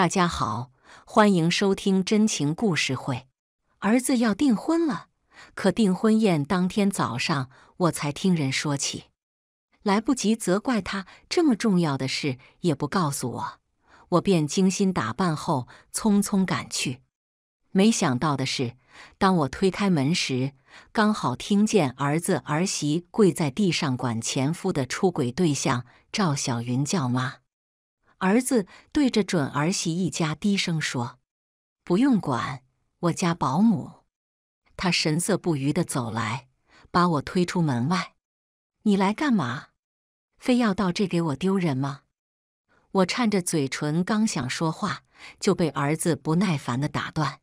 大家好，欢迎收听真情故事会。儿子要订婚了，可订婚宴当天早上，我才听人说起，来不及责怪他，这么重要的事也不告诉我，我便精心打扮后匆匆赶去。没想到的是，当我推开门时，刚好听见儿子儿媳跪在地上，管前夫的出轨对象赵小云叫妈。儿子对着准儿媳一家低声说：“不用管我家保姆。”他神色不愉地走来，把我推出门外。“你来干嘛？非要到这给我丢人吗？”我颤着嘴唇，刚想说话，就被儿子不耐烦地打断：“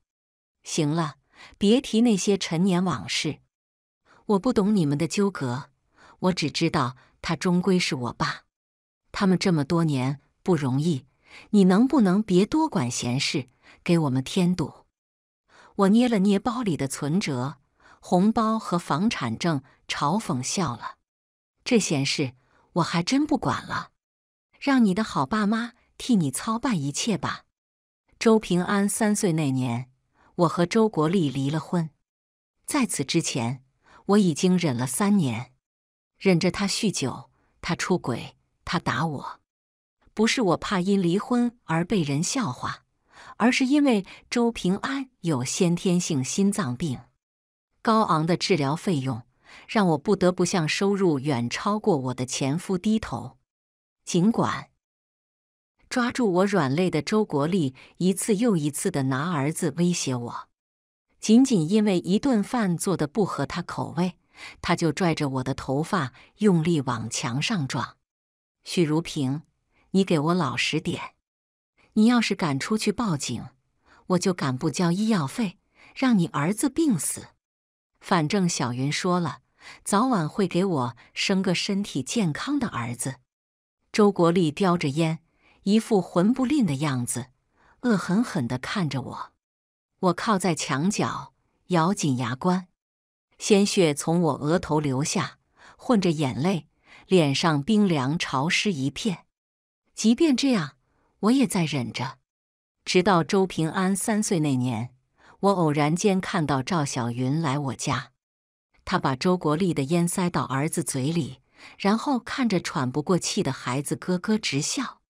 行了，别提那些陈年往事。我不懂你们的纠葛，我只知道他终归是我爸。他们这么多年……”不容易，你能不能别多管闲事，给我们添堵？我捏了捏包里的存折、红包和房产证，嘲讽笑了。这闲事我还真不管了，让你的好爸妈替你操办一切吧。周平安三岁那年，我和周国立离了婚。在此之前，我已经忍了三年，忍着他酗酒，他出轨，他打我。不是我怕因离婚而被人笑话，而是因为周平安有先天性心脏病，高昂的治疗费用让我不得不向收入远超过我的前夫低头。尽管抓住我软肋的周国立一次又一次的拿儿子威胁我，仅仅因为一顿饭做的不合他口味，他就拽着我的头发用力往墙上撞。许如萍。你给我老实点！你要是敢出去报警，我就敢不交医药费，让你儿子病死。反正小云说了，早晚会给我生个身体健康的儿子。周国立叼着烟，一副混不吝的样子，恶狠狠地看着我。我靠在墙角，咬紧牙关，鲜血从我额头流下，混着眼泪，脸上冰凉潮湿一片。即便这样，我也在忍着。直到周平安三岁那年，我偶然间看到赵小云来我家，他把周国立的烟塞到儿子嘴里，然后看着喘不过气的孩子咯咯直笑。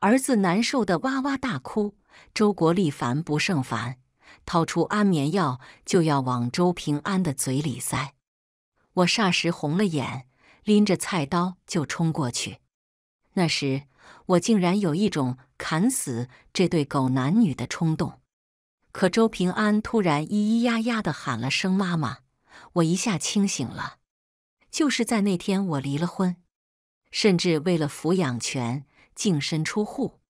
儿子难受的哇哇大哭，周国立烦不胜烦，掏出安眠药就要往周平安的嘴里塞。我霎时红了眼，拎着菜刀就冲过去。那时。我竟然有一种砍死这对狗男女的冲动，可周平安突然咿咿呀呀地喊了声“妈妈”，我一下清醒了。就是在那天，我离了婚，甚至为了抚养权净身出户。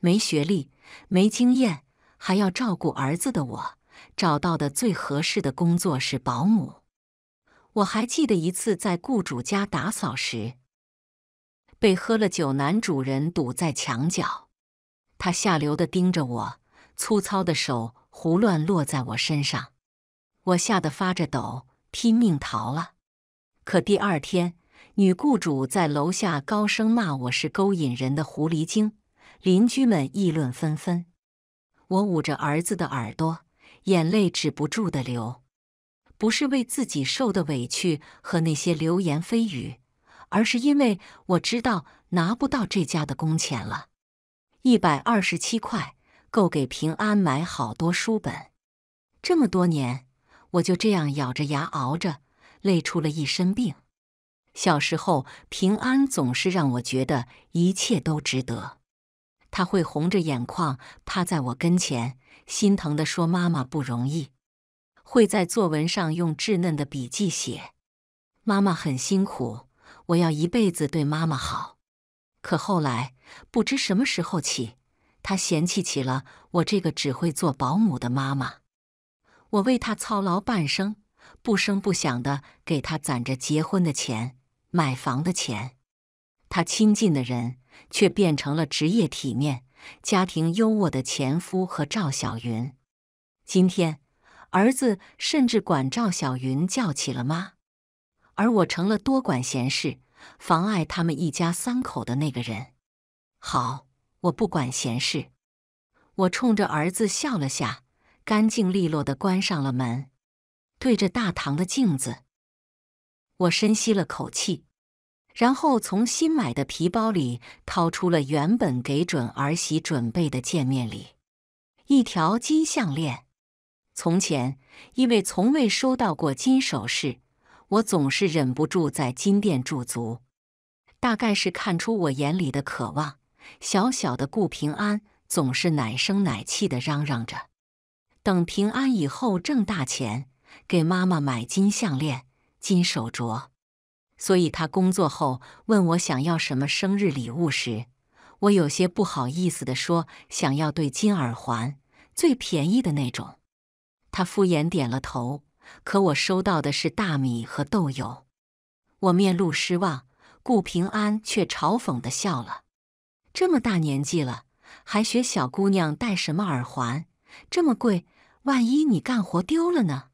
没学历、没经验，还要照顾儿子的我，找到的最合适的工作是保姆。我还记得一次在雇主家打扫时。被喝了酒，男主人堵在墙角，他下流的盯着我，粗糙的手胡乱落在我身上，我吓得发着抖，拼命逃了。可第二天，女雇主在楼下高声骂我是勾引人的狐狸精，邻居们议论纷纷。我捂着儿子的耳朵，眼泪止不住的流，不是为自己受的委屈和那些流言蜚语。而是因为我知道拿不到这家的工钱了，一百二十七块够给平安买好多书本。这么多年，我就这样咬着牙熬着，累出了一身病。小时候，平安总是让我觉得一切都值得。他会红着眼眶趴在我跟前，心疼地说：“妈妈不容易。”会在作文上用稚嫩的笔记写：“妈妈很辛苦。”我要一辈子对妈妈好，可后来不知什么时候起，她嫌弃起了我这个只会做保姆的妈妈。我为她操劳半生，不声不响的给她攒着结婚的钱、买房的钱，她亲近的人却变成了职业体面、家庭优渥的前夫和赵小云。今天，儿子甚至管赵小云叫起了妈。而我成了多管闲事、妨碍他们一家三口的那个人。好，我不管闲事。我冲着儿子笑了下，干净利落的关上了门。对着大堂的镜子，我深吸了口气，然后从新买的皮包里掏出了原本给准儿媳准备的见面礼——一条金项链。从前，因为从未收到过金首饰。我总是忍不住在金店驻足，大概是看出我眼里的渴望，小小的顾平安总是奶声奶气的嚷嚷着：“等平安以后挣大钱，给妈妈买金项链、金手镯。”所以，他工作后问我想要什么生日礼物时，我有些不好意思的说：“想要对金耳环，最便宜的那种。”他敷衍点了头。可我收到的是大米和豆油，我面露失望，顾平安却嘲讽地笑了。这么大年纪了，还学小姑娘戴什么耳环？这么贵，万一你干活丢了呢？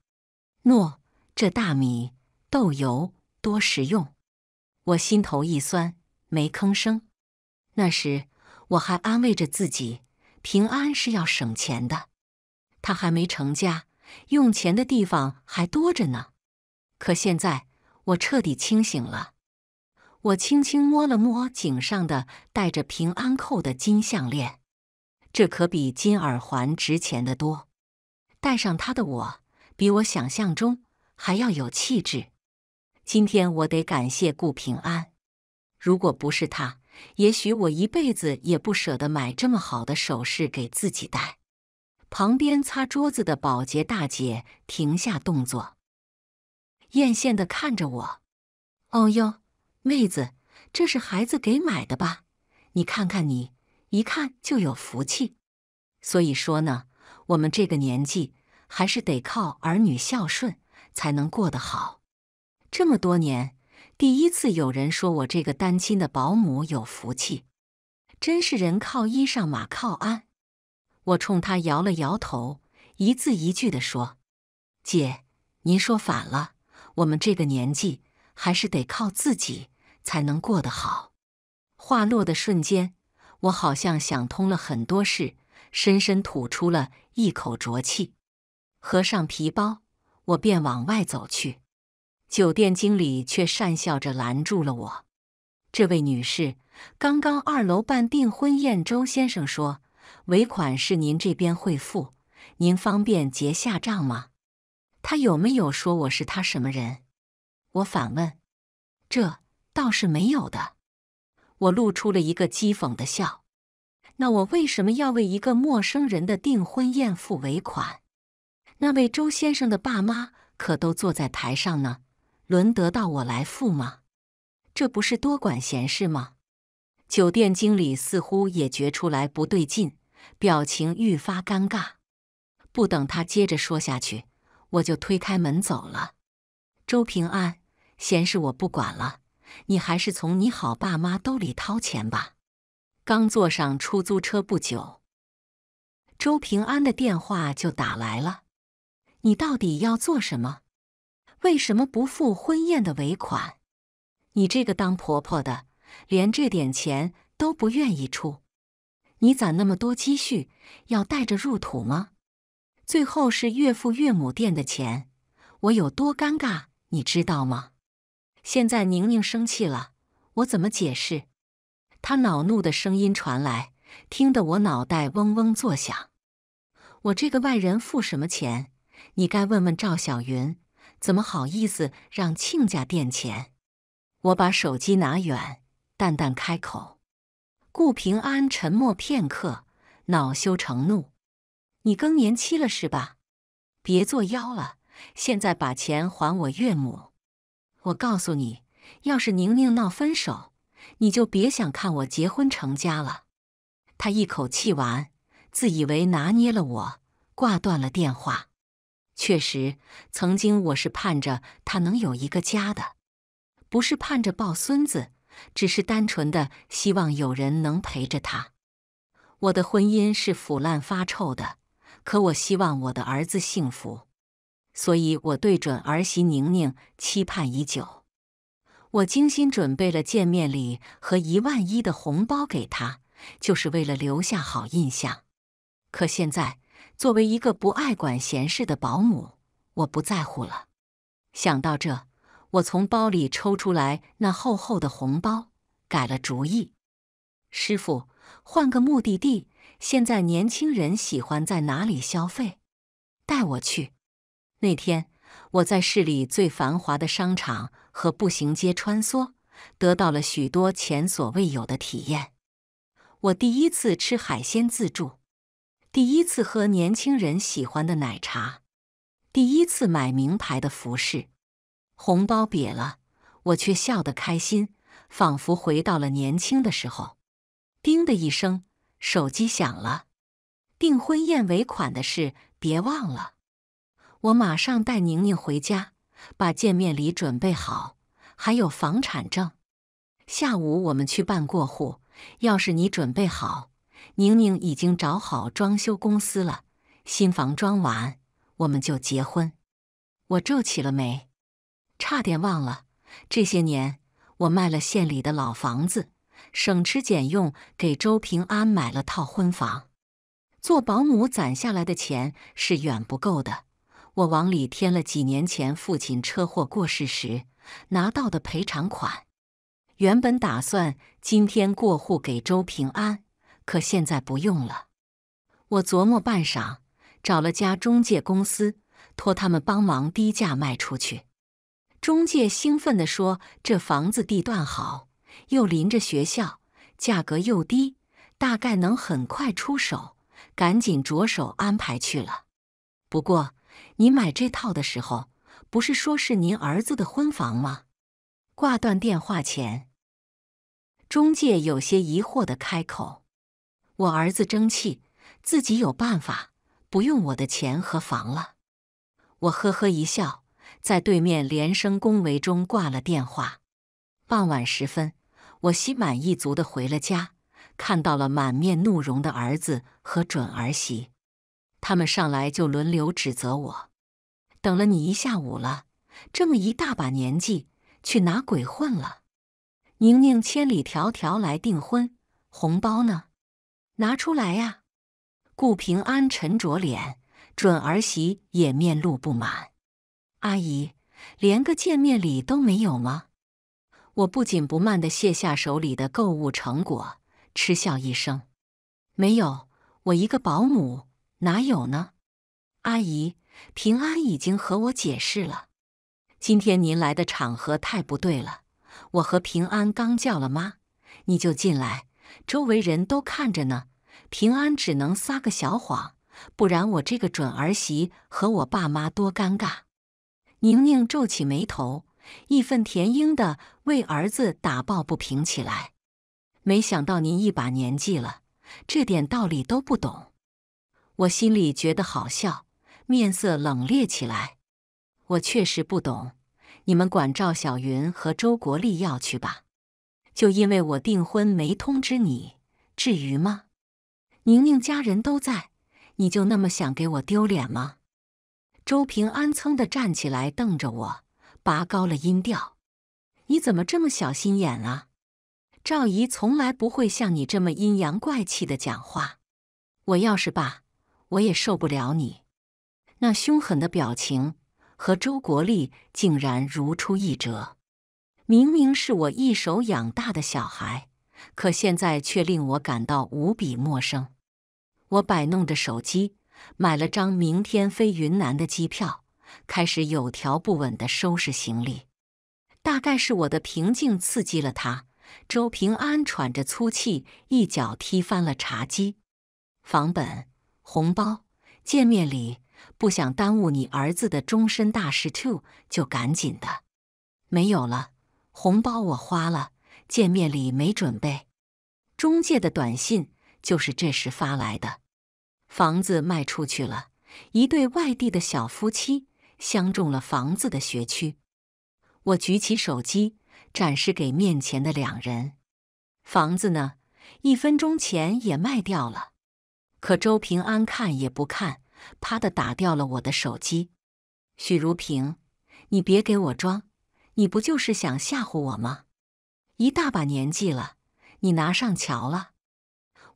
喏，这大米、豆油多实用。我心头一酸，没吭声。那时我还安慰着自己，平安是要省钱的，他还没成家。用钱的地方还多着呢，可现在我彻底清醒了。我轻轻摸了摸颈上的戴着平安扣的金项链，这可比金耳环值钱的多。戴上它的我，比我想象中还要有气质。今天我得感谢顾平安，如果不是他，也许我一辈子也不舍得买这么好的首饰给自己戴。旁边擦桌子的保洁大姐停下动作，艳羡的看着我：“哦哟，妹子，这是孩子给买的吧？你看看你，一看就有福气。所以说呢，我们这个年纪还是得靠儿女孝顺才能过得好。这么多年，第一次有人说我这个单亲的保姆有福气，真是人靠衣裳，马靠鞍。”我冲他摇了摇头，一字一句的说：“姐，您说反了，我们这个年纪还是得靠自己才能过得好。”话落的瞬间，我好像想通了很多事，深深吐出了一口浊气。合上皮包，我便往外走去。酒店经理却讪笑着拦住了我：“这位女士，刚刚二楼办订婚宴，周先生说。”尾款是您这边会付，您方便结下账吗？他有没有说我是他什么人？我反问，这倒是没有的。我露出了一个讥讽的笑。那我为什么要为一个陌生人的订婚宴付尾款？那位周先生的爸妈可都坐在台上呢，轮得到我来付吗？这不是多管闲事吗？酒店经理似乎也觉出来不对劲。表情愈发尴尬，不等他接着说下去，我就推开门走了。周平安，闲事我不管了，你还是从你好爸妈兜里掏钱吧。刚坐上出租车不久，周平安的电话就打来了：“你到底要做什么？为什么不付婚宴的尾款？你这个当婆婆的，连这点钱都不愿意出？”你攒那么多积蓄，要带着入土吗？最后是岳父岳母垫的钱，我有多尴尬，你知道吗？现在宁宁生气了，我怎么解释？她恼怒的声音传来，听得我脑袋嗡嗡作响。我这个外人付什么钱？你该问问赵小云，怎么好意思让亲家垫钱？我把手机拿远，淡淡开口。顾平安沉默片刻，恼羞成怒：“你更年期了是吧？别作妖了！现在把钱还我岳母。我告诉你，要是宁宁闹分手，你就别想看我结婚成家了。”他一口气完，自以为拿捏了我，挂断了电话。确实，曾经我是盼着他能有一个家的，不是盼着抱孙子。只是单纯的希望有人能陪着他。我的婚姻是腐烂发臭的，可我希望我的儿子幸福，所以我对准儿媳宁宁期盼已久。我精心准备了见面礼和一万一的红包给她，就是为了留下好印象。可现在，作为一个不爱管闲事的保姆，我不在乎了。想到这。我从包里抽出来那厚厚的红包，改了主意。师傅，换个目的地。现在年轻人喜欢在哪里消费？带我去。那天，我在市里最繁华的商场和步行街穿梭，得到了许多前所未有的体验。我第一次吃海鲜自助，第一次喝年轻人喜欢的奶茶，第一次买名牌的服饰。红包瘪了，我却笑得开心，仿佛回到了年轻的时候。叮的一声，手机响了，订婚宴尾款的事别忘了。我马上带宁宁回家，把见面礼准备好，还有房产证。下午我们去办过户，要是你准备好，宁宁已经找好装修公司了。新房装完，我们就结婚。我皱起了眉。差点忘了，这些年我卖了县里的老房子，省吃俭用给周平安买了套婚房。做保姆攒下来的钱是远不够的，我往里添了几年前父亲车祸过世时拿到的赔偿款。原本打算今天过户给周平安，可现在不用了。我琢磨半晌，找了家中介公司，托他们帮忙低价卖出去。中介兴奋地说：“这房子地段好，又临着学校，价格又低，大概能很快出手。赶紧着手安排去了。”不过，你买这套的时候，不是说是您儿子的婚房吗？挂断电话前，中介有些疑惑的开口：“我儿子争气，自己有办法，不用我的钱和房了。”我呵呵一笑。在对面连声恭维中挂了电话。傍晚时分，我心满意足地回了家，看到了满面怒容的儿子和准儿媳。他们上来就轮流指责我：“等了你一下午了，这么一大把年纪去哪鬼混了？”宁宁千里迢迢来订婚，红包呢？拿出来呀！顾平安沉着脸，准儿媳也面露不满。阿姨，连个见面礼都没有吗？我不紧不慢的卸下手里的购物成果，嗤笑一声：“没有，我一个保姆哪有呢？”阿姨，平安已经和我解释了，今天您来的场合太不对了。我和平安刚叫了妈，你就进来，周围人都看着呢。平安只能撒个小谎，不然我这个准儿媳和我爸妈多尴尬。宁宁皱起眉头，义愤填膺的为儿子打抱不平起来。没想到您一把年纪了，这点道理都不懂。我心里觉得好笑，面色冷冽起来。我确实不懂，你们管赵小云和周国立要去吧。就因为我订婚没通知你，至于吗？宁宁家人都在，你就那么想给我丢脸吗？周平安噌的站起来，瞪着我，拔高了音调：“你怎么这么小心眼啊？赵姨从来不会像你这么阴阳怪气的讲话。我要是爸，我也受不了你那凶狠的表情，和周国立竟然如出一辙。明明是我一手养大的小孩，可现在却令我感到无比陌生。”我摆弄着手机。买了张明天飞云南的机票，开始有条不紊地收拾行李。大概是我的平静刺激了他，周平安喘着粗气，一脚踢翻了茶几。房本、红包、见面礼，不想耽误你儿子的终身大事 t o o 就赶紧的。没有了，红包我花了，见面礼没准备。中介的短信就是这时发来的。房子卖出去了，一对外地的小夫妻相中了房子的学区。我举起手机展示给面前的两人，房子呢，一分钟前也卖掉了。可周平安看也不看，啪的打掉了我的手机。许如萍，你别给我装，你不就是想吓唬我吗？一大把年纪了，你拿上桥了。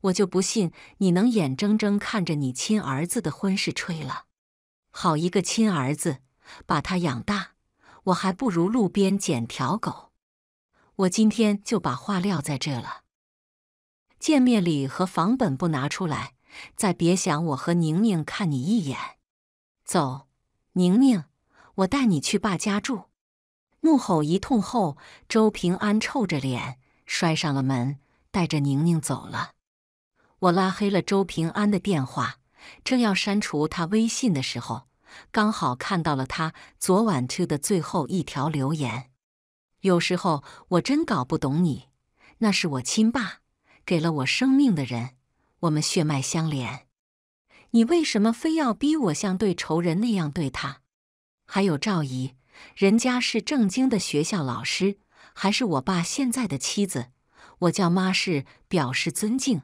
我就不信你能眼睁睁看着你亲儿子的婚事吹了！好一个亲儿子，把他养大，我还不如路边捡条狗！我今天就把话撂在这了，见面礼和房本不拿出来，再别想我和宁宁看你一眼！走，宁宁，我带你去爸家住。怒吼一通后，周平安臭着脸摔上了门，带着宁宁走了。我拉黑了周平安的电话，正要删除他微信的时候，刚好看到了他昨晚去的最后一条留言。有时候我真搞不懂你，那是我亲爸，给了我生命的人，我们血脉相连，你为什么非要逼我像对仇人那样对他？还有赵姨，人家是正经的学校老师，还是我爸现在的妻子，我叫妈是表示尊敬。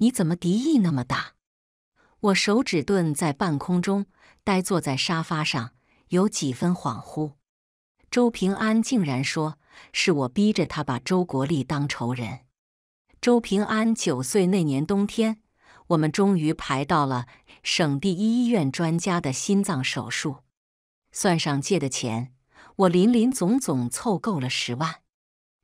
你怎么敌意那么大？我手指顿在半空中，呆坐在沙发上，有几分恍惚。周平安竟然说是我逼着他把周国立当仇人。周平安九岁那年冬天，我们终于排到了省第一医院专家的心脏手术。算上借的钱，我林林总总凑够了十万。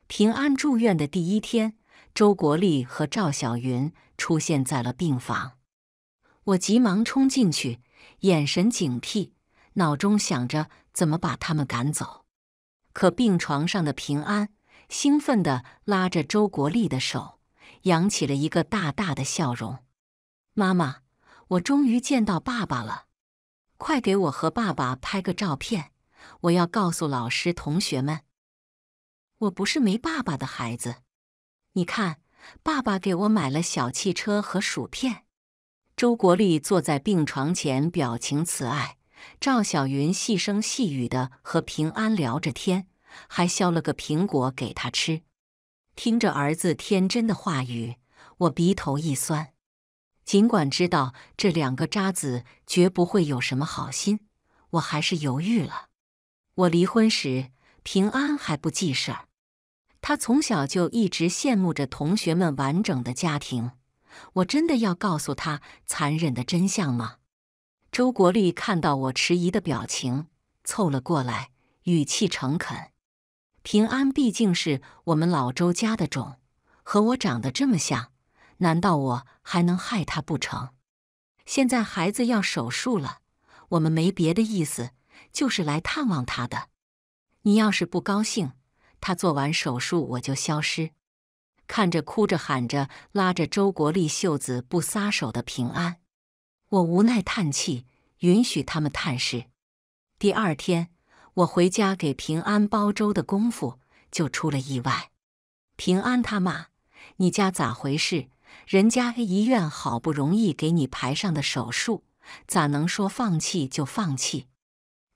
平安住院的第一天。周国立和赵小云出现在了病房，我急忙冲进去，眼神警惕，脑中想着怎么把他们赶走。可病床上的平安兴奋地拉着周国立的手，扬起了一个大大的笑容：“妈妈，我终于见到爸爸了！快给我和爸爸拍个照片，我要告诉老师、同学们，我不是没爸爸的孩子。”你看，爸爸给我买了小汽车和薯片。周国立坐在病床前，表情慈爱。赵小云细声细语的和平安聊着天，还削了个苹果给他吃。听着儿子天真的话语，我鼻头一酸。尽管知道这两个渣子绝不会有什么好心，我还是犹豫了。我离婚时，平安还不记事儿。他从小就一直羡慕着同学们完整的家庭，我真的要告诉他残忍的真相吗？周国立看到我迟疑的表情，凑了过来，语气诚恳：“平安毕竟是我们老周家的种，和我长得这么像，难道我还能害他不成？现在孩子要手术了，我们没别的意思，就是来探望他的。你要是不高兴。”他做完手术，我就消失。看着哭着喊着拉着周国立袖子不撒手的平安，我无奈叹气，允许他们探视。第二天，我回家给平安煲粥的功夫，就出了意外。平安他妈，你家咋回事？人家医院好不容易给你排上的手术，咋能说放弃就放弃？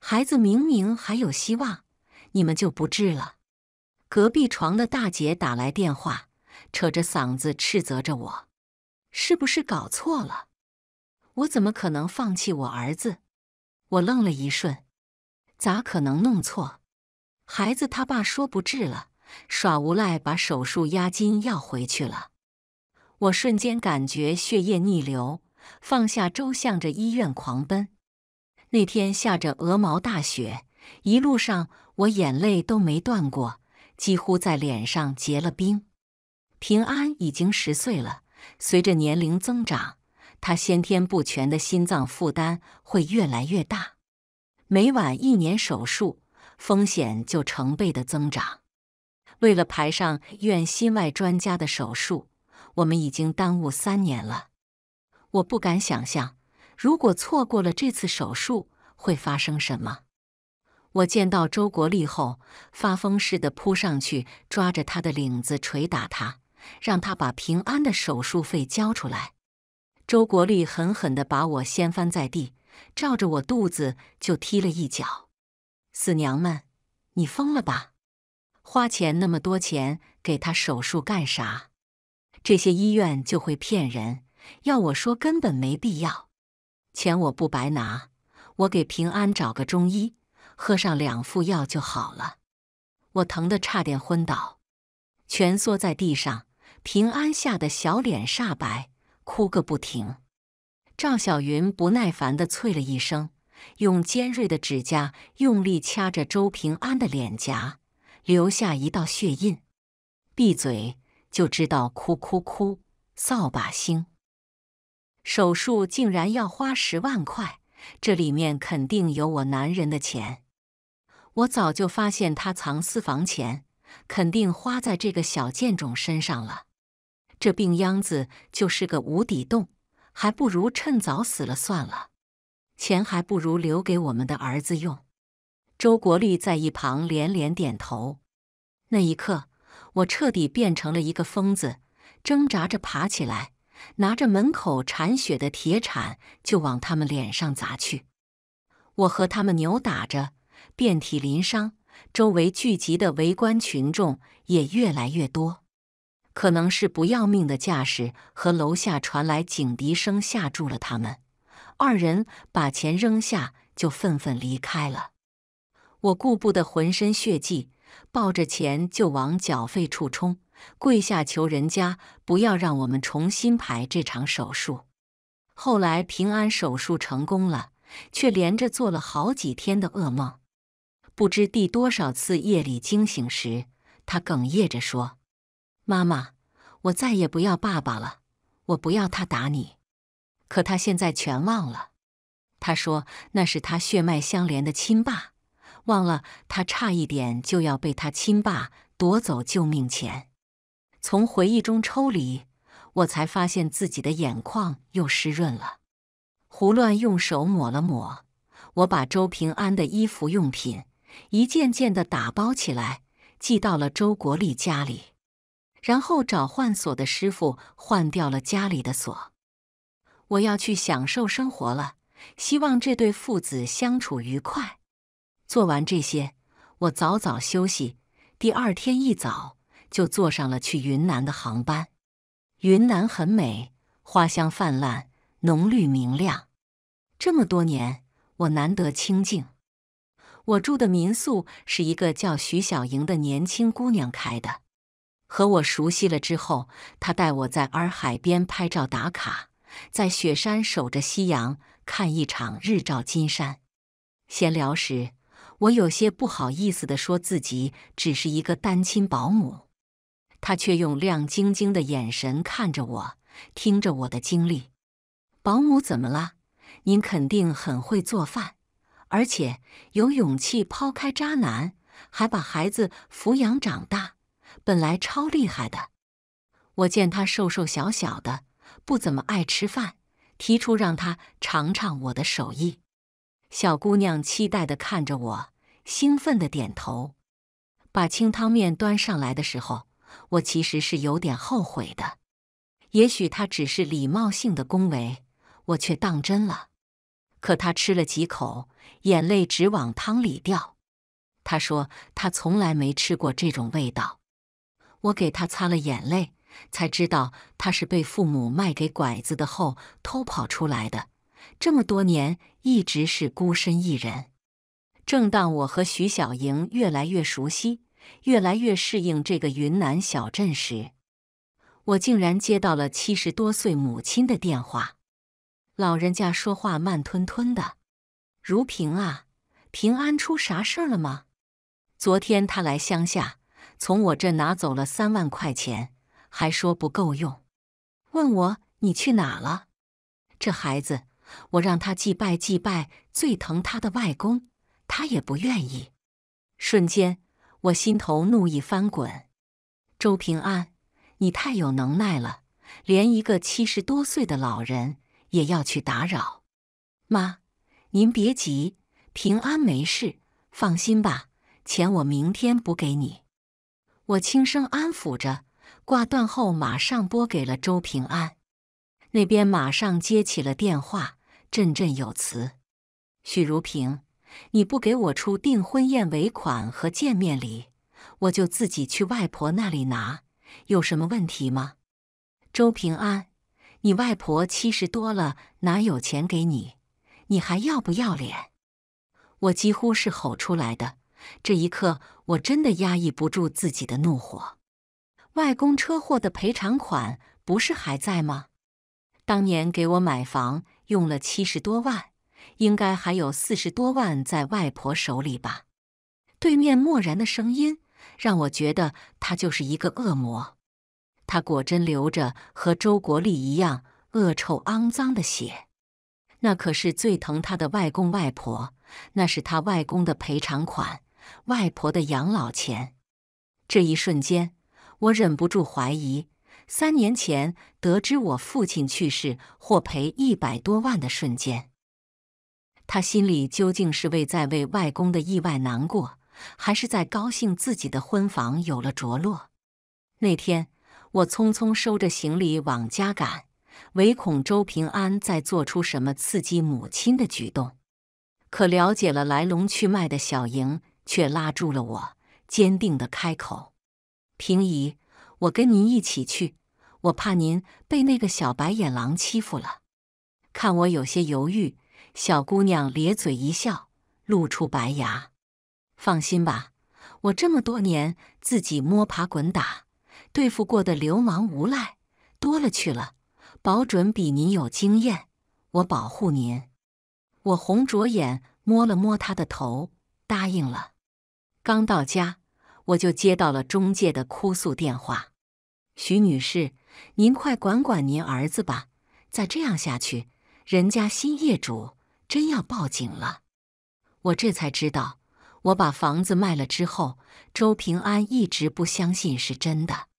孩子明明还有希望，你们就不治了？隔壁床的大姐打来电话，扯着嗓子斥责着我：“是不是搞错了？我怎么可能放弃我儿子？”我愣了一瞬，咋可能弄错？孩子他爸说不治了，耍无赖把手术押金要回去了。我瞬间感觉血液逆流，放下粥，向着医院狂奔。那天下着鹅毛大雪，一路上我眼泪都没断过。几乎在脸上结了冰。平安已经十岁了，随着年龄增长，他先天不全的心脏负担会越来越大。每晚一年手术，风险就成倍的增长。为了排上院心外专家的手术，我们已经耽误三年了。我不敢想象，如果错过了这次手术，会发生什么。我见到周国立后，发疯似的扑上去，抓着他的领子捶打他，让他把平安的手术费交出来。周国立狠狠地把我掀翻在地，照着我肚子就踢了一脚：“死娘们，你疯了吧？花钱那么多钱给他手术干啥？这些医院就会骗人！要我说，根本没必要。钱我不白拿，我给平安找个中医。”喝上两副药就好了，我疼得差点昏倒，蜷缩在地上。平安吓得小脸煞白，哭个不停。赵小云不耐烦的脆了一声，用尖锐的指甲用力掐着周平安的脸颊，留下一道血印。闭嘴，就知道哭哭哭，扫把星！手术竟然要花十万块，这里面肯定有我男人的钱。我早就发现他藏私房钱，肯定花在这个小贱种身上了。这病秧子就是个无底洞，还不如趁早死了算了。钱还不如留给我们的儿子用。周国立在一旁连连点头。那一刻，我彻底变成了一个疯子，挣扎着爬起来，拿着门口铲雪的铁铲就往他们脸上砸去。我和他们扭打着。遍体鳞伤，周围聚集的围观群众也越来越多。可能是不要命的架势和楼下传来警笛声吓住了他们，二人把钱扔下就愤愤离开了。我顾不得浑身血迹，抱着钱就往缴费处冲，跪下求人家不要让我们重新排这场手术。后来平安手术成功了，却连着做了好几天的噩梦。不知第多少次夜里惊醒时，他哽咽着说：“妈妈，我再也不要爸爸了，我不要他打你。”可他现在全忘了。他说：“那是他血脉相连的亲爸。”忘了他差一点就要被他亲爸夺走救命钱。从回忆中抽离，我才发现自己的眼眶又湿润了，胡乱用手抹了抹。我把周平安的衣服用品。一件件的打包起来，寄到了周国立家里，然后找换锁的师傅换掉了家里的锁。我要去享受生活了，希望这对父子相处愉快。做完这些，我早早休息。第二天一早就坐上了去云南的航班。云南很美，花香泛滥，浓绿明亮。这么多年，我难得清静。我住的民宿是一个叫徐小莹的年轻姑娘开的。和我熟悉了之后，她带我在洱海边拍照打卡，在雪山守着夕阳，看一场日照金山。闲聊时，我有些不好意思地说自己只是一个单亲保姆，她却用亮晶晶的眼神看着我，听着我的经历。保姆怎么了？您肯定很会做饭。而且有勇气抛开渣男，还把孩子抚养长大，本来超厉害的。我见她瘦瘦小小的，不怎么爱吃饭，提出让她尝尝我的手艺。小姑娘期待的看着我，兴奋的点头。把清汤面端上来的时候，我其实是有点后悔的。也许她只是礼貌性的恭维，我却当真了。可她吃了几口。眼泪直往汤里掉。他说：“他从来没吃过这种味道。”我给他擦了眼泪，才知道他是被父母卖给拐子的后偷跑出来的，这么多年一直是孤身一人。正当我和徐小莹越来越熟悉，越来越适应这个云南小镇时，我竟然接到了七十多岁母亲的电话。老人家说话慢吞吞的。如平啊，平安出啥事儿了吗？昨天他来乡下，从我这拿走了三万块钱，还说不够用，问我你去哪了。这孩子，我让他祭拜祭拜最疼他的外公，他也不愿意。瞬间，我心头怒意翻滚。周平安，你太有能耐了，连一个七十多岁的老人也要去打扰。妈。您别急，平安没事，放心吧。钱我明天补给你。我轻声安抚着，挂断后马上拨给了周平安。那边马上接起了电话，振振有词：“许如萍，你不给我出订婚宴尾款和见面礼，我就自己去外婆那里拿。有什么问题吗？”周平安，你外婆七十多了，哪有钱给你？你还要不要脸？我几乎是吼出来的。这一刻，我真的压抑不住自己的怒火。外公车祸的赔偿款不是还在吗？当年给我买房用了七十多万，应该还有四十多万在外婆手里吧？对面漠然的声音让我觉得他就是一个恶魔。他果真流着和周国立一样恶臭肮脏的血。那可是最疼他的外公外婆，那是他外公的赔偿款，外婆的养老钱。这一瞬间，我忍不住怀疑：三年前得知我父亲去世获赔一百多万的瞬间，他心里究竟是为在为外公的意外难过，还是在高兴自己的婚房有了着落？那天，我匆匆收着行李往家赶。唯恐周平安再做出什么刺激母亲的举动，可了解了来龙去脉的小莹却拉住了我，坚定地开口：“平姨，我跟您一起去，我怕您被那个小白眼狼欺负了。”看我有些犹豫，小姑娘咧嘴一笑，露出白牙：“放心吧，我这么多年自己摸爬滚打，对付过的流氓无赖多了去了。”保准比您有经验，我保护您。我红着眼摸了摸他的头，答应了。刚到家，我就接到了中介的哭诉电话：“徐女士，您快管管您儿子吧！再这样下去，人家新业主真要报警了。”我这才知道，我把房子卖了之后，周平安一直不相信是真的。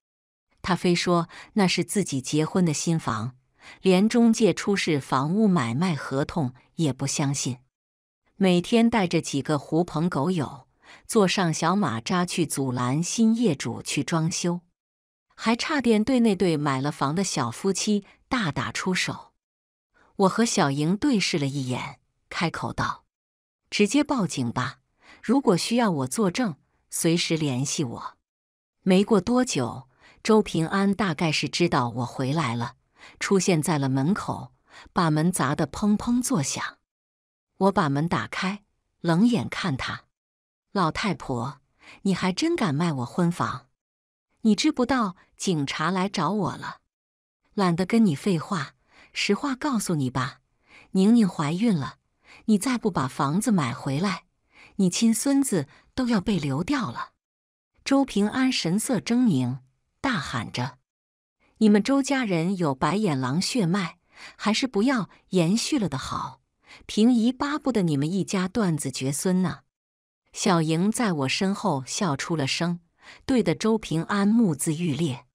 他非说那是自己结婚的新房，连中介出示房屋买卖合同也不相信。每天带着几个狐朋狗友，坐上小马扎去阻拦新业主去装修，还差点对那对买了房的小夫妻大打出手。我和小莹对视了一眼，开口道：“直接报警吧，如果需要我作证，随时联系我。”没过多久。周平安大概是知道我回来了，出现在了门口，把门砸得砰砰作响。我把门打开，冷眼看他：“老太婆，你还真敢卖我婚房！你知不道警察来找我了。懒得跟你废话，实话告诉你吧，宁宁怀孕了。你再不把房子买回来，你亲孙子都要被流掉了。”周平安神色狰狞。大喊着：“你们周家人有白眼狼血脉，还是不要延续了的好。平姨巴不得你们一家断子绝孙呢。”小莹在我身后笑出了声。对的，周平安目眦欲裂。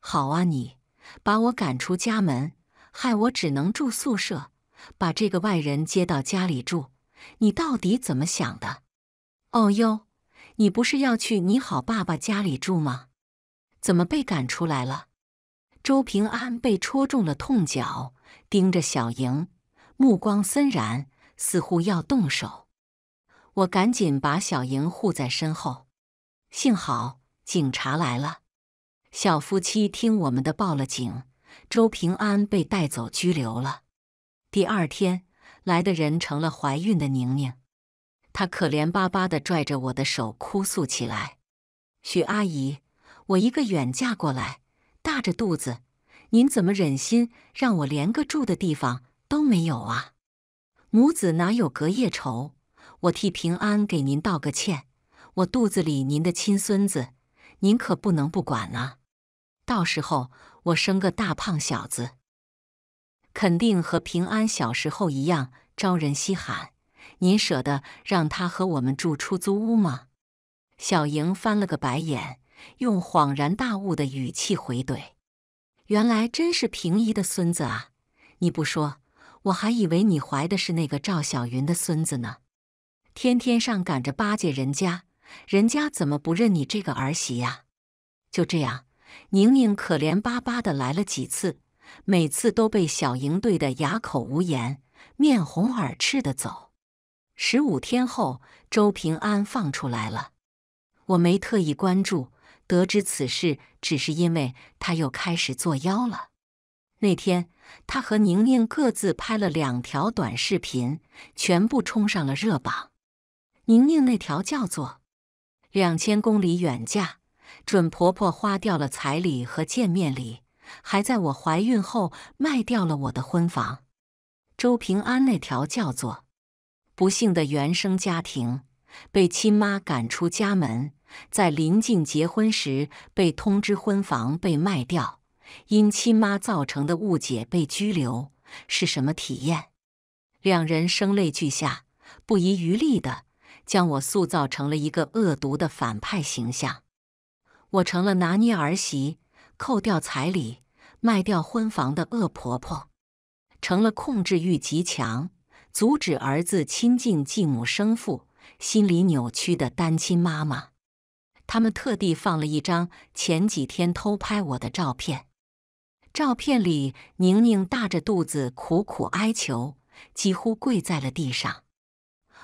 好啊，你把我赶出家门，害我只能住宿舍，把这个外人接到家里住，你到底怎么想的？哦呦，你不是要去你好爸爸家里住吗？怎么被赶出来了？周平安被戳中了痛脚，盯着小莹，目光森然，似乎要动手。我赶紧把小莹护在身后，幸好警察来了。小夫妻听我们的报了警，周平安被带走拘留了。第二天来的人成了怀孕的宁宁，她可怜巴巴的拽着我的手哭诉起来：“许阿姨。”我一个远嫁过来，大着肚子，您怎么忍心让我连个住的地方都没有啊？母子哪有隔夜仇？我替平安给您道个歉。我肚子里您的亲孙子，您可不能不管啊！到时候我生个大胖小子，肯定和平安小时候一样招人稀罕。您舍得让他和我们住出租屋吗？小莹翻了个白眼。用恍然大悟的语气回怼：“原来真是平姨的孙子啊！你不说，我还以为你怀的是那个赵小云的孙子呢。天天上赶着巴结人家，人家怎么不认你这个儿媳呀？”就这样，宁宁可怜巴巴的来了几次，每次都被小莹怼得哑口无言，面红耳赤的走。十五天后，周平安放出来了，我没特意关注。得知此事，只是因为他又开始作妖了。那天，他和宁宁各自拍了两条短视频，全部冲上了热榜。宁宁那条叫做“两千公里远嫁，准婆婆花掉了彩礼和见面礼，还在我怀孕后卖掉了我的婚房”。周平安那条叫做“不幸的原生家庭”。被亲妈赶出家门，在临近结婚时被通知婚房被卖掉，因亲妈造成的误解被拘留，是什么体验？两人生泪俱下，不遗余力的将我塑造成了一个恶毒的反派形象。我成了拿捏儿媳、扣掉彩礼、卖掉婚房的恶婆婆，成了控制欲极强、阻止儿子亲近继母生父。心理扭曲的单亲妈妈，他们特地放了一张前几天偷拍我的照片。照片里，宁宁大着肚子苦苦哀求，几乎跪在了地上，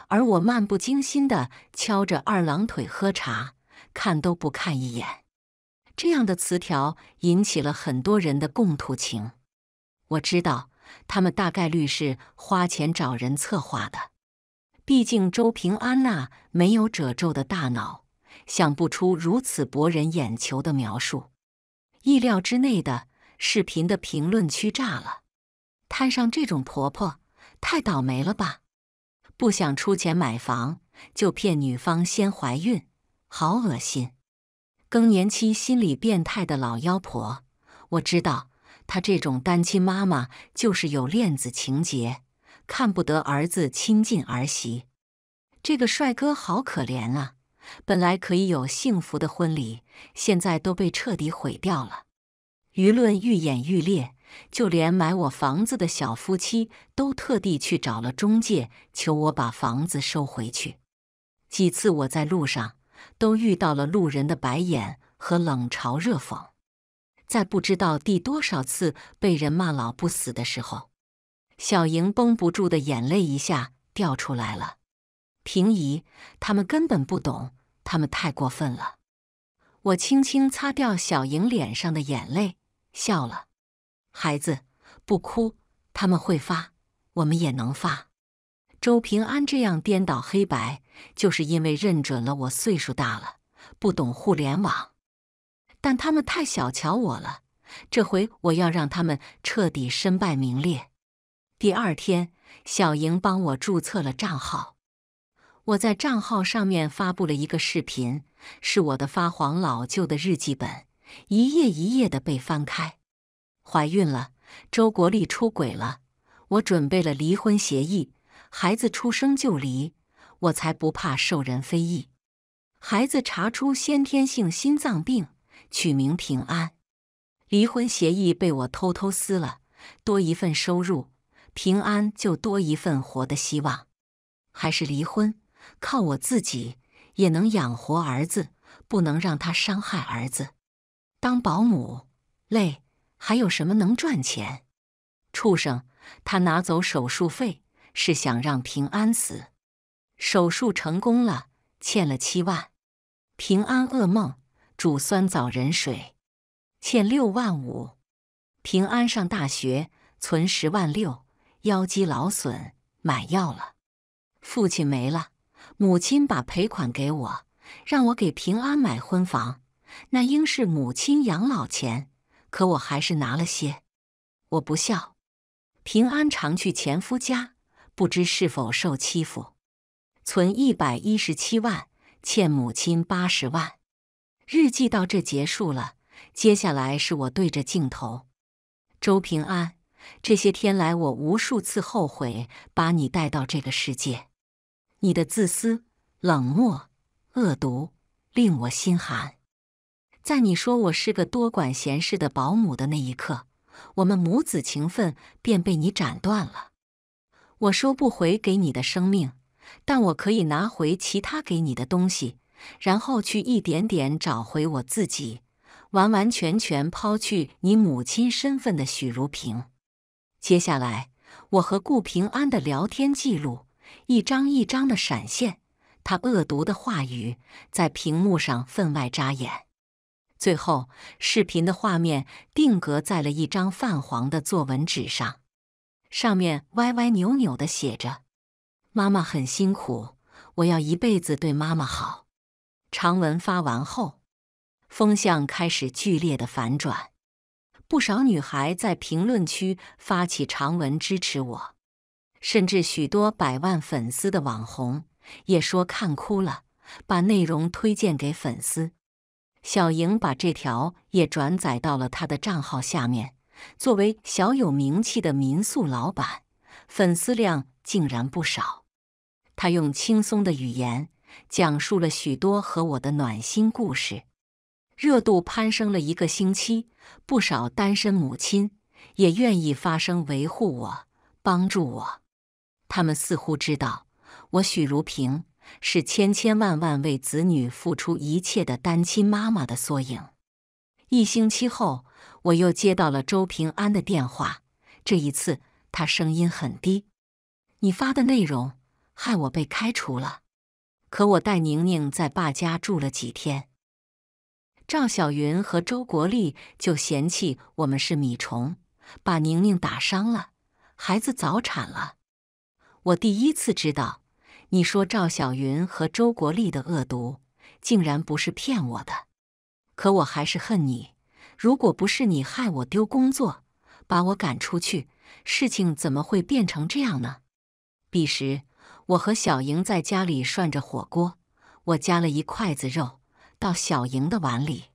而我漫不经心的敲着二郎腿喝茶，看都不看一眼。这样的词条引起了很多人的共吐情。我知道，他们大概率是花钱找人策划的。毕竟周平安娜没有褶皱的大脑，想不出如此博人眼球的描述。意料之内的，视频的评论区炸了。摊上这种婆婆，太倒霉了吧！不想出钱买房，就骗女方先怀孕，好恶心！更年期心理变态的老妖婆，我知道她这种单亲妈妈就是有恋子情节。看不得儿子亲近儿媳，这个帅哥好可怜啊！本来可以有幸福的婚礼，现在都被彻底毁掉了。舆论愈演愈烈，就连买我房子的小夫妻都特地去找了中介，求我把房子收回去。几次我在路上都遇到了路人的白眼和冷嘲热讽，在不知道第多少次被人骂老不死的时候。小莹绷不住的眼泪一下掉出来了。平姨，他们根本不懂，他们太过分了。我轻轻擦掉小莹脸上的眼泪，笑了。孩子，不哭，他们会发，我们也能发。周平安这样颠倒黑白，就是因为认准了我岁数大了，不懂互联网。但他们太小瞧我了，这回我要让他们彻底身败名裂。第二天，小莹帮我注册了账号。我在账号上面发布了一个视频，是我的发黄老旧的日记本，一页一页的被翻开。怀孕了，周国立出轨了，我准备了离婚协议，孩子出生就离，我才不怕受人非议。孩子查出先天性心脏病，取名平安。离婚协议被我偷偷撕了，多一份收入。平安就多一份活的希望，还是离婚？靠我自己也能养活儿子，不能让他伤害儿子。当保姆累，还有什么能赚钱？畜生！他拿走手术费是想让平安死。手术成功了，欠了七万。平安噩梦，煮酸枣仁水，欠六万五。平安上大学，存十万六。腰肌劳损，买药了。父亲没了，母亲把赔款给我，让我给平安买婚房。那应是母亲养老钱，可我还是拿了些。我不孝。平安常去前夫家，不知是否受欺负。存一百一十七万，欠母亲八十万。日记到这结束了。接下来是我对着镜头，周平安。这些天来，我无数次后悔把你带到这个世界。你的自私、冷漠、恶毒，令我心寒。在你说我是个多管闲事的保姆的那一刻，我们母子情分便被你斩断了。我收不回给你的生命，但我可以拿回其他给你的东西，然后去一点点找回我自己，完完全全抛去你母亲身份的许如萍。接下来，我和顾平安的聊天记录一张一张的闪现，他恶毒的话语在屏幕上分外扎眼。最后，视频的画面定格在了一张泛黄的作文纸上，上面歪歪扭扭的写着：“妈妈很辛苦，我要一辈子对妈妈好。”长文发完后，风向开始剧烈的反转。不少女孩在评论区发起长文支持我，甚至许多百万粉丝的网红也说看哭了，把内容推荐给粉丝。小莹把这条也转载到了她的账号下面。作为小有名气的民宿老板，粉丝量竟然不少。她用轻松的语言讲述了许多和我的暖心故事。热度攀升了一个星期，不少单身母亲也愿意发声维护我、帮助我。他们似乎知道，我许如萍是千千万万为子女付出一切的单亲妈妈的缩影。一星期后，我又接到了周平安的电话。这一次，他声音很低：“你发的内容害我被开除了。可我带宁宁在爸家住了几天。”赵小云和周国立就嫌弃我们是米虫，把宁宁打伤了，孩子早产了。我第一次知道，你说赵小云和周国立的恶毒，竟然不是骗我的。可我还是恨你，如果不是你害我丢工作，把我赶出去，事情怎么会变成这样呢？彼时，我和小莹在家里涮着火锅，我夹了一筷子肉。到小莹的碗里，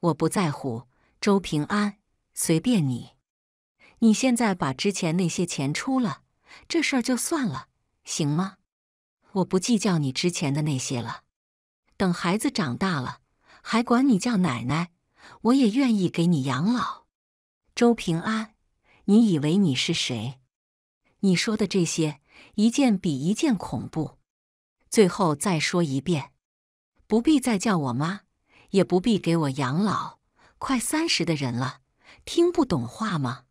我不在乎。周平安，随便你。你现在把之前那些钱出了，这事儿就算了，行吗？我不计较你之前的那些了。等孩子长大了，还管你叫奶奶，我也愿意给你养老。周平安，你以为你是谁？你说的这些，一件比一件恐怖。最后再说一遍。不必再叫我妈，也不必给我养老，快三十的人了，听不懂话吗？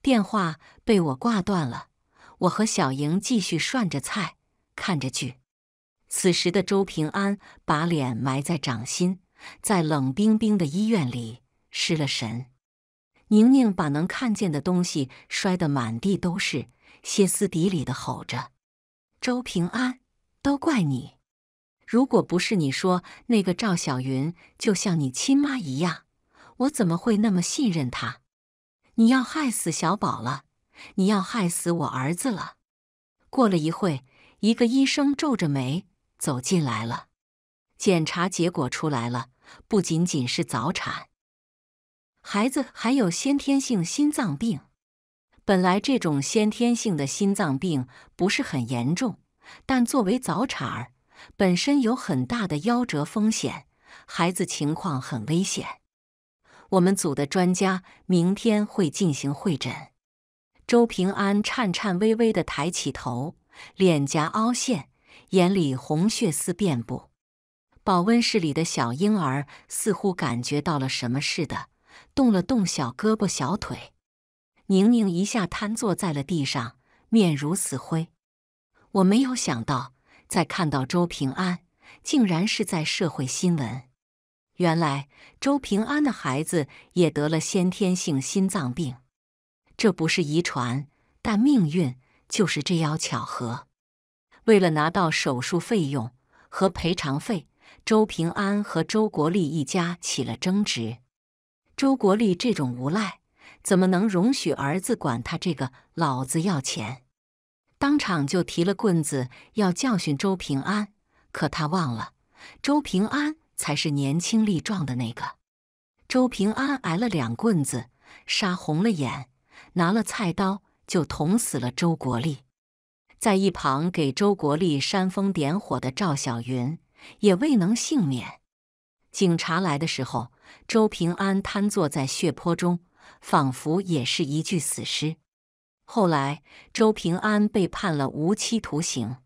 电话被我挂断了。我和小莹继续涮着菜，看着剧。此时的周平安把脸埋在掌心，在冷冰冰的医院里失了神。宁宁把能看见的东西摔得满地都是，歇斯底里的吼着：“周平安，都怪你！”如果不是你说那个赵小云就像你亲妈一样，我怎么会那么信任她？你要害死小宝了！你要害死我儿子了！过了一会，一个医生皱着眉走进来了，检查结果出来了，不仅仅是早产，孩子还有先天性心脏病。本来这种先天性的心脏病不是很严重，但作为早产儿。本身有很大的夭折风险，孩子情况很危险。我们组的专家明天会进行会诊。周平安颤颤巍巍的抬起头，脸颊凹陷，眼里红血丝遍布。保温室里的小婴儿似乎感觉到了什么似的，动了动小胳膊小腿。宁宁一下瘫坐在了地上，面如死灰。我没有想到。再看到周平安，竟然是在社会新闻。原来周平安的孩子也得了先天性心脏病，这不是遗传，但命运就是这样巧合。为了拿到手术费用和赔偿费，周平安和周国立一家起了争执。周国立这种无赖，怎么能容许儿子管他这个老子要钱？当场就提了棍子要教训周平安，可他忘了，周平安才是年轻力壮的那个。周平安挨了两棍子，杀红了眼，拿了菜刀就捅死了周国立。在一旁给周国立煽风点火的赵小云也未能幸免。警察来的时候，周平安瘫坐在血泊中，仿佛也是一具死尸。后来，周平安被判了无期徒刑。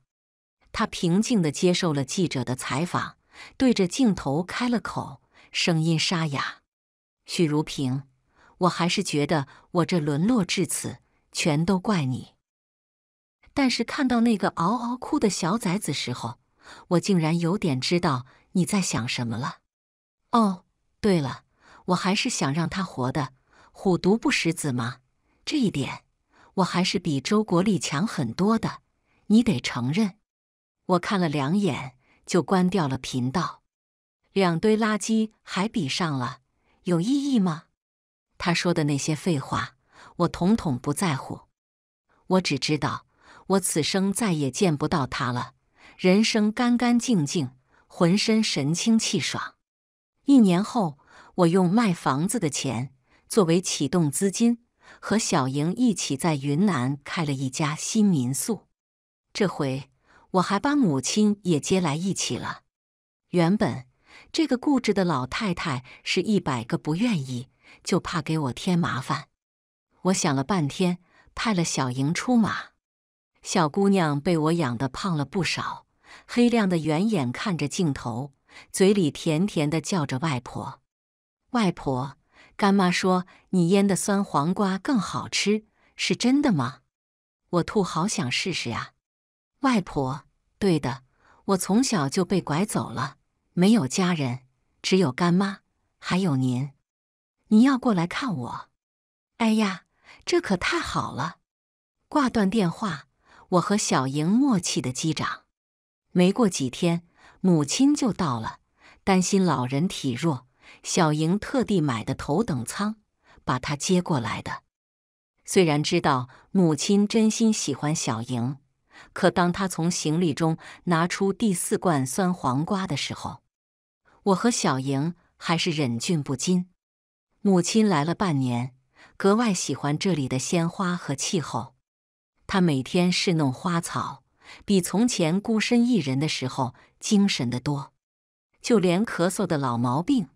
他平静地接受了记者的采访，对着镜头开了口，声音沙哑：“许如萍，我还是觉得我这沦落至此，全都怪你。但是看到那个嗷嗷哭的小崽子时候，我竟然有点知道你在想什么了。哦，对了，我还是想让他活的，虎毒不食子嘛，这一点。”我还是比周国立强很多的，你得承认。我看了两眼就关掉了频道。两堆垃圾还比上了，有意义吗？他说的那些废话，我统统不在乎。我只知道，我此生再也见不到他了。人生干干净净，浑身神清气爽。一年后，我用卖房子的钱作为启动资金。和小莹一起在云南开了一家新民宿，这回我还把母亲也接来一起了。原本这个固执的老太太是一百个不愿意，就怕给我添麻烦。我想了半天，派了小莹出马。小姑娘被我养得胖了不少，黑亮的圆眼看着镜头，嘴里甜甜的叫着“外婆，外婆”。干妈说：“你腌的酸黄瓜更好吃，是真的吗？”我兔好想试试啊！外婆，对的，我从小就被拐走了，没有家人，只有干妈，还有您。你要过来看我？哎呀，这可太好了！挂断电话，我和小莹默契的击掌。没过几天，母亲就到了，担心老人体弱。小莹特地买的头等舱，把她接过来的。虽然知道母亲真心喜欢小莹，可当她从行李中拿出第四罐酸黄瓜的时候，我和小莹还是忍俊不禁。母亲来了半年，格外喜欢这里的鲜花和气候。她每天侍弄花草，比从前孤身一人的时候精神得多，就连咳嗽的老毛病。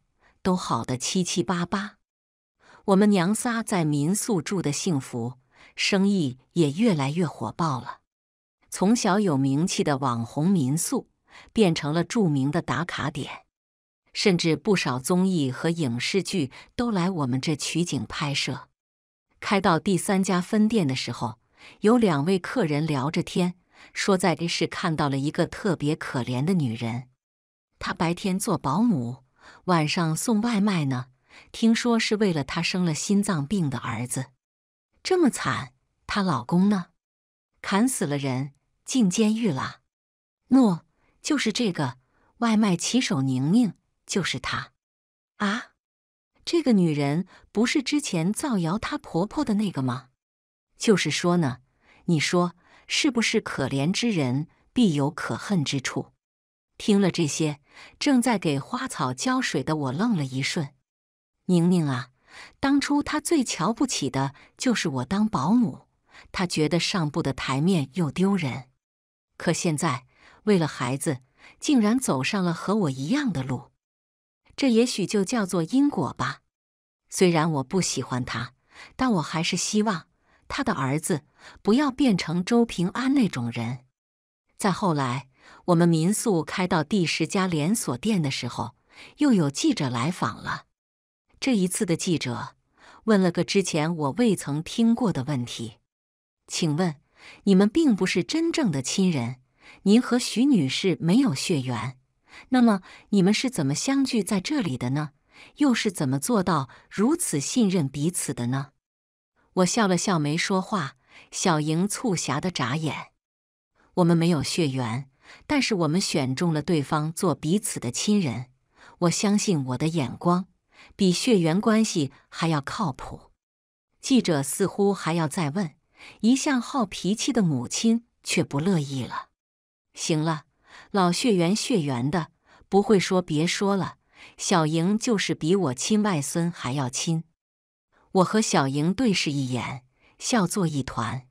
都好的七七八八，我们娘仨在民宿住的幸福，生意也越来越火爆了。从小有名气的网红民宿，变成了著名的打卡点，甚至不少综艺和影视剧都来我们这取景拍摄。开到第三家分店的时候，有两位客人聊着天，说在 A 市看到了一个特别可怜的女人，她白天做保姆。晚上送外卖呢，听说是为了她生了心脏病的儿子，这么惨。她老公呢？砍死了人，进监狱了。诺，就是这个外卖骑手宁宁，就是她。啊，这个女人不是之前造谣她婆婆的那个吗？就是说呢，你说是不是可怜之人必有可恨之处？听了这些。正在给花草浇水的我愣了一瞬。宁宁啊，当初他最瞧不起的就是我当保姆，他觉得上不得台面又丢人。可现在为了孩子，竟然走上了和我一样的路。这也许就叫做因果吧。虽然我不喜欢他，但我还是希望他的儿子不要变成周平安那种人。再后来。我们民宿开到第十家连锁店的时候，又有记者来访了。这一次的记者问了个之前我未曾听过的问题：“请问你们并不是真正的亲人，您和徐女士没有血缘，那么你们是怎么相聚在这里的呢？又是怎么做到如此信任彼此的呢？”我笑了笑，没说话。小莹促狭的眨眼：“我们没有血缘。”但是我们选中了对方做彼此的亲人，我相信我的眼光比血缘关系还要靠谱。记者似乎还要再问，一向好脾气的母亲却不乐意了：“行了，老血缘血缘的，不会说，别说了。小莹就是比我亲外孙还要亲。”我和小莹对视一眼，笑作一团。